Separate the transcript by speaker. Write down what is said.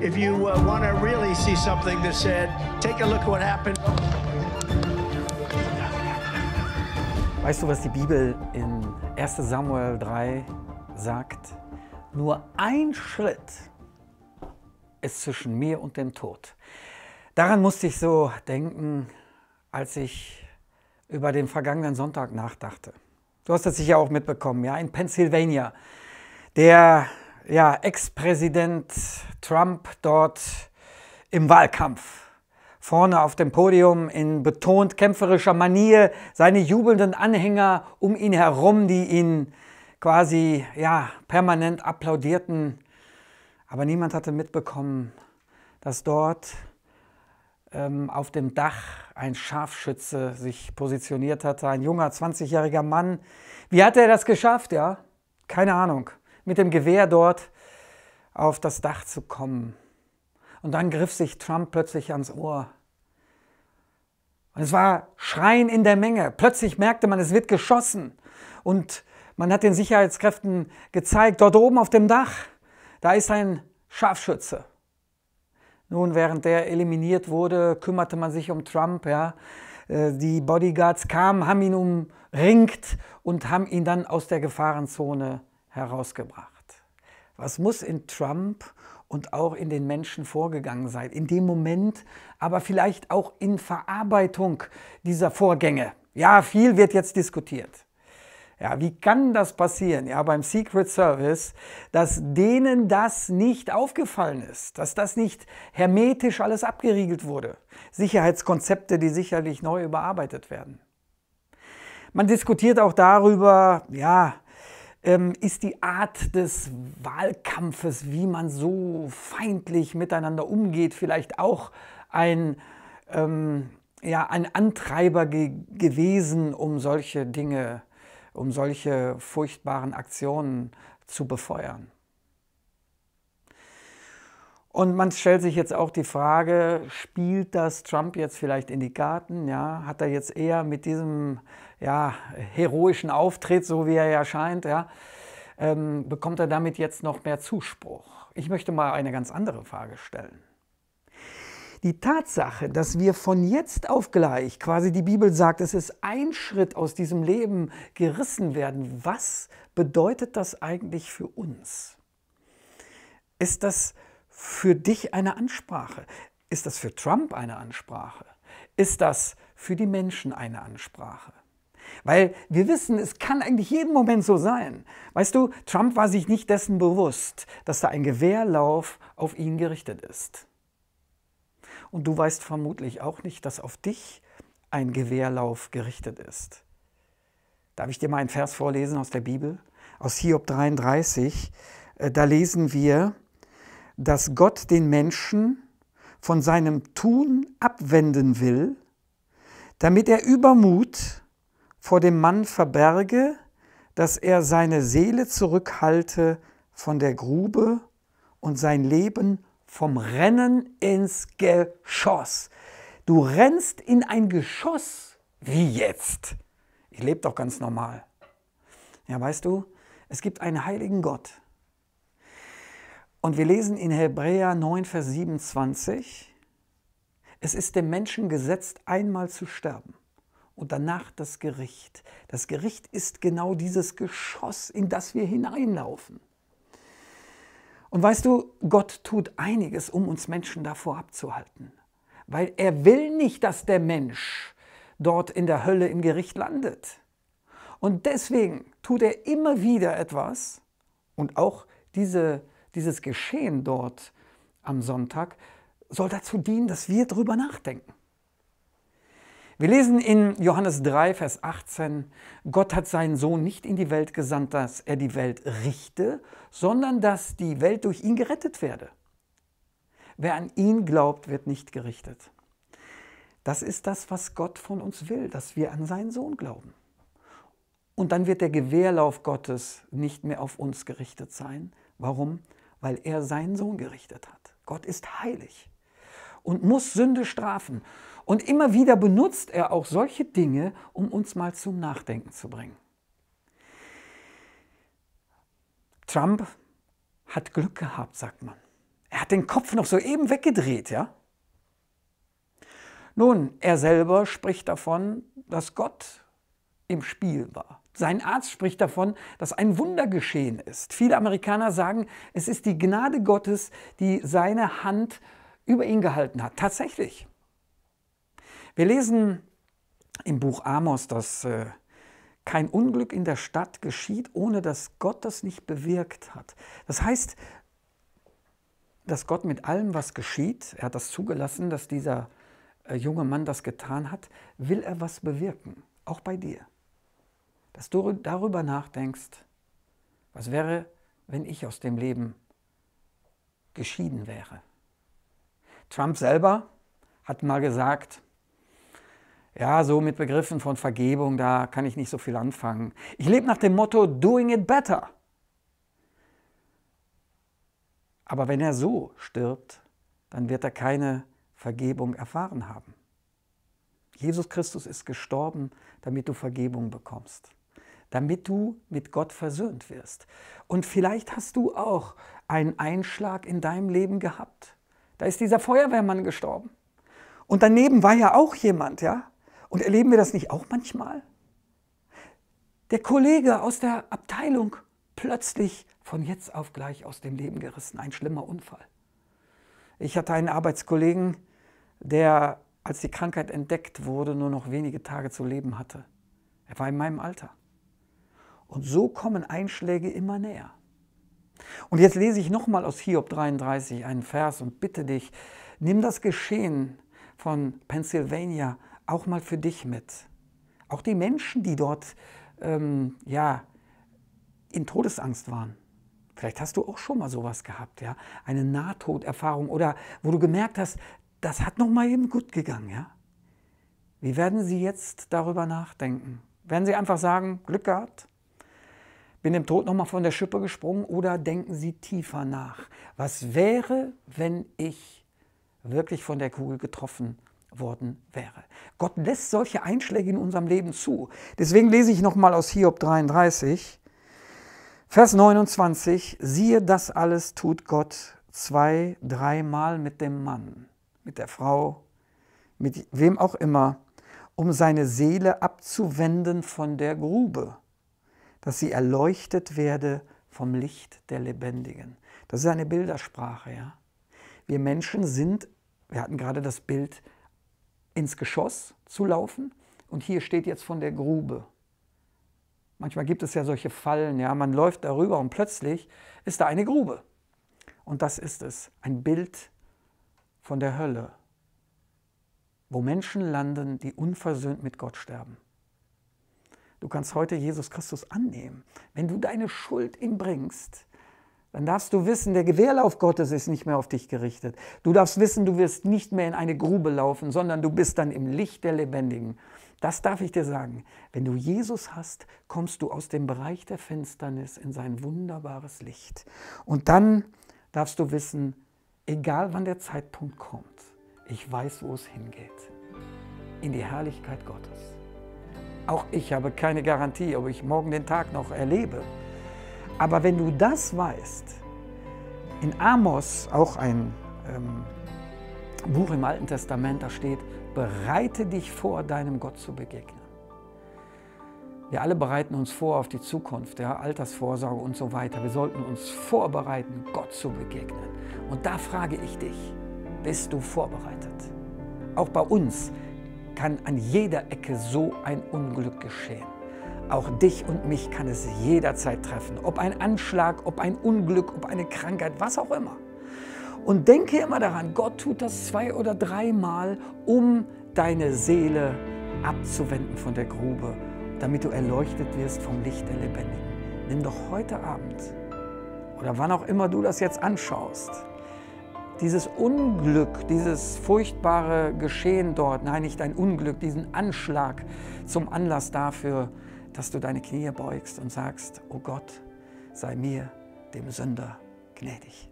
Speaker 1: If you uh, want to really see something that said, take a look at what happened. Weißt du, was die Bibel in 1 Samuel 3 sagt? Nur ein Schritt ist zwischen mir und dem Tod. Daran musste ich so denken, als ich über den vergangenen Sonntag nachdachte. Du hast das sicher auch mitbekommen, ja, in Pennsylvania. Der ja, Ex-Präsident Trump dort im Wahlkampf. Vorne auf dem Podium in betont kämpferischer Manier seine jubelnden Anhänger um ihn herum, die ihn quasi ja, permanent applaudierten. Aber niemand hatte mitbekommen, dass dort ähm, auf dem Dach ein Scharfschütze sich positioniert hatte, ein junger 20-jähriger Mann. Wie hat er das geschafft? Ja, keine Ahnung mit dem Gewehr dort auf das Dach zu kommen. Und dann griff sich Trump plötzlich ans Ohr. Und es war Schreien in der Menge. Plötzlich merkte man, es wird geschossen. Und man hat den Sicherheitskräften gezeigt, dort oben auf dem Dach, da ist ein Scharfschütze. Nun, während der eliminiert wurde, kümmerte man sich um Trump. Ja. Äh, die Bodyguards kamen, haben ihn umringt und haben ihn dann aus der Gefahrenzone herausgebracht. Was muss in Trump und auch in den Menschen vorgegangen sein, in dem Moment, aber vielleicht auch in Verarbeitung dieser Vorgänge? Ja, viel wird jetzt diskutiert. Ja, wie kann das passieren? Ja, beim Secret Service, dass denen das nicht aufgefallen ist, dass das nicht hermetisch alles abgeriegelt wurde. Sicherheitskonzepte, die sicherlich neu überarbeitet werden. Man diskutiert auch darüber, ja, ähm, ist die Art des Wahlkampfes, wie man so feindlich miteinander umgeht, vielleicht auch ein, ähm, ja, ein Antreiber ge gewesen, um solche Dinge, um solche furchtbaren Aktionen zu befeuern. Und man stellt sich jetzt auch die Frage, spielt das Trump jetzt vielleicht in die Karten? Ja? Hat er jetzt eher mit diesem ja, heroischen Auftritt, so wie er ja scheint, ja, ähm, bekommt er damit jetzt noch mehr Zuspruch. Ich möchte mal eine ganz andere Frage stellen. Die Tatsache, dass wir von jetzt auf gleich, quasi die Bibel sagt, es ist ein Schritt aus diesem Leben gerissen werden, was bedeutet das eigentlich für uns? Ist das für dich eine Ansprache? Ist das für Trump eine Ansprache? Ist das für die Menschen eine Ansprache? Weil wir wissen, es kann eigentlich jeden Moment so sein. Weißt du, Trump war sich nicht dessen bewusst, dass da ein Gewehrlauf auf ihn gerichtet ist. Und du weißt vermutlich auch nicht, dass auf dich ein Gewehrlauf gerichtet ist. Darf ich dir mal einen Vers vorlesen aus der Bibel? Aus Hiob 33. Äh, da lesen wir, dass Gott den Menschen von seinem Tun abwenden will, damit er Übermut vor dem Mann verberge, dass er seine Seele zurückhalte von der Grube und sein Leben vom Rennen ins Geschoss. Du rennst in ein Geschoss wie jetzt. Ich lebe doch ganz normal. Ja, weißt du, es gibt einen heiligen Gott. Und wir lesen in Hebräer 9, Vers 27, es ist dem Menschen gesetzt, einmal zu sterben und danach das Gericht. Das Gericht ist genau dieses Geschoss, in das wir hineinlaufen. Und weißt du, Gott tut einiges, um uns Menschen davor abzuhalten, weil er will nicht, dass der Mensch dort in der Hölle im Gericht landet. Und deswegen tut er immer wieder etwas und auch diese, dieses Geschehen dort am Sonntag soll dazu dienen, dass wir darüber nachdenken. Wir lesen in Johannes 3, Vers 18, Gott hat seinen Sohn nicht in die Welt gesandt, dass er die Welt richte, sondern dass die Welt durch ihn gerettet werde. Wer an ihn glaubt, wird nicht gerichtet. Das ist das, was Gott von uns will, dass wir an seinen Sohn glauben. Und dann wird der Gewehrlauf Gottes nicht mehr auf uns gerichtet sein. Warum? Weil er seinen Sohn gerichtet hat. Gott ist heilig und muss Sünde strafen. Und immer wieder benutzt er auch solche Dinge, um uns mal zum Nachdenken zu bringen. Trump hat Glück gehabt, sagt man. Er hat den Kopf noch soeben weggedreht, ja? Nun, er selber spricht davon, dass Gott im Spiel war. Sein Arzt spricht davon, dass ein Wunder geschehen ist. Viele Amerikaner sagen, es ist die Gnade Gottes, die seine Hand über ihn gehalten hat. Tatsächlich. Wir lesen im Buch Amos, dass äh, kein Unglück in der Stadt geschieht, ohne dass Gott das nicht bewirkt hat. Das heißt, dass Gott mit allem, was geschieht, er hat das zugelassen, dass dieser äh, junge Mann das getan hat, will er was bewirken, auch bei dir. Dass du darüber nachdenkst, was wäre, wenn ich aus dem Leben geschieden wäre. Trump selber hat mal gesagt, ja, so mit Begriffen von Vergebung, da kann ich nicht so viel anfangen. Ich lebe nach dem Motto Doing It Better. Aber wenn er so stirbt, dann wird er keine Vergebung erfahren haben. Jesus Christus ist gestorben, damit du Vergebung bekommst, damit du mit Gott versöhnt wirst. Und vielleicht hast du auch einen Einschlag in deinem Leben gehabt. Da ist dieser Feuerwehrmann gestorben. Und daneben war ja auch jemand, ja, und erleben wir das nicht auch manchmal? Der Kollege aus der Abteilung plötzlich von jetzt auf gleich aus dem Leben gerissen, ein schlimmer Unfall. Ich hatte einen Arbeitskollegen, der, als die Krankheit entdeckt wurde, nur noch wenige Tage zu leben hatte. Er war in meinem Alter. Und so kommen Einschläge immer näher. Und jetzt lese ich nochmal aus Hiob 33 einen Vers und bitte dich, nimm das Geschehen von Pennsylvania auch mal für dich mit. Auch die Menschen, die dort ähm, ja, in Todesangst waren. Vielleicht hast du auch schon mal sowas gehabt, ja, eine Nahtoderfahrung oder wo du gemerkt hast, das hat noch mal eben gut gegangen, ja. Wie werden sie jetzt darüber nachdenken? Werden sie einfach sagen, Glück gehabt? Bin dem Tod noch mal von der Schippe gesprungen oder denken sie tiefer nach? Was wäre, wenn ich wirklich von der Kugel getroffen wäre? worden wäre. Gott lässt solche Einschläge in unserem Leben zu. Deswegen lese ich nochmal aus Hiob 33, Vers 29, siehe, das alles tut Gott zwei, dreimal mit dem Mann, mit der Frau, mit wem auch immer, um seine Seele abzuwenden von der Grube, dass sie erleuchtet werde vom Licht der Lebendigen. Das ist eine Bildersprache, ja. Wir Menschen sind, wir hatten gerade das Bild ins Geschoss zu laufen. Und hier steht jetzt von der Grube. Manchmal gibt es ja solche Fallen, ja, man läuft darüber und plötzlich ist da eine Grube. Und das ist es, ein Bild von der Hölle, wo Menschen landen, die unversöhnt mit Gott sterben. Du kannst heute Jesus Christus annehmen. Wenn du deine Schuld ihm bringst, dann darfst du wissen, der Gewehrlauf Gottes ist nicht mehr auf dich gerichtet. Du darfst wissen, du wirst nicht mehr in eine Grube laufen, sondern du bist dann im Licht der Lebendigen. Das darf ich dir sagen. Wenn du Jesus hast, kommst du aus dem Bereich der Finsternis in sein wunderbares Licht. Und dann darfst du wissen, egal wann der Zeitpunkt kommt, ich weiß, wo es hingeht. In die Herrlichkeit Gottes. Auch ich habe keine Garantie, ob ich morgen den Tag noch erlebe. Aber wenn du das weißt, in Amos, auch ein ähm, Buch im Alten Testament, da steht, bereite dich vor, deinem Gott zu begegnen. Wir alle bereiten uns vor auf die Zukunft, ja, Altersvorsorge und so weiter. Wir sollten uns vorbereiten, Gott zu begegnen. Und da frage ich dich, bist du vorbereitet? Auch bei uns kann an jeder Ecke so ein Unglück geschehen. Auch dich und mich kann es jederzeit treffen. Ob ein Anschlag, ob ein Unglück, ob eine Krankheit, was auch immer. Und denke immer daran, Gott tut das zwei oder dreimal, um deine Seele abzuwenden von der Grube, damit du erleuchtet wirst vom Licht der Lebendigen. Nimm doch heute Abend oder wann auch immer du das jetzt anschaust, dieses Unglück, dieses furchtbare Geschehen dort, nein, nicht ein Unglück, diesen Anschlag zum Anlass dafür, dass du deine Knie beugst und sagst, O oh Gott, sei mir, dem Sünder, gnädig.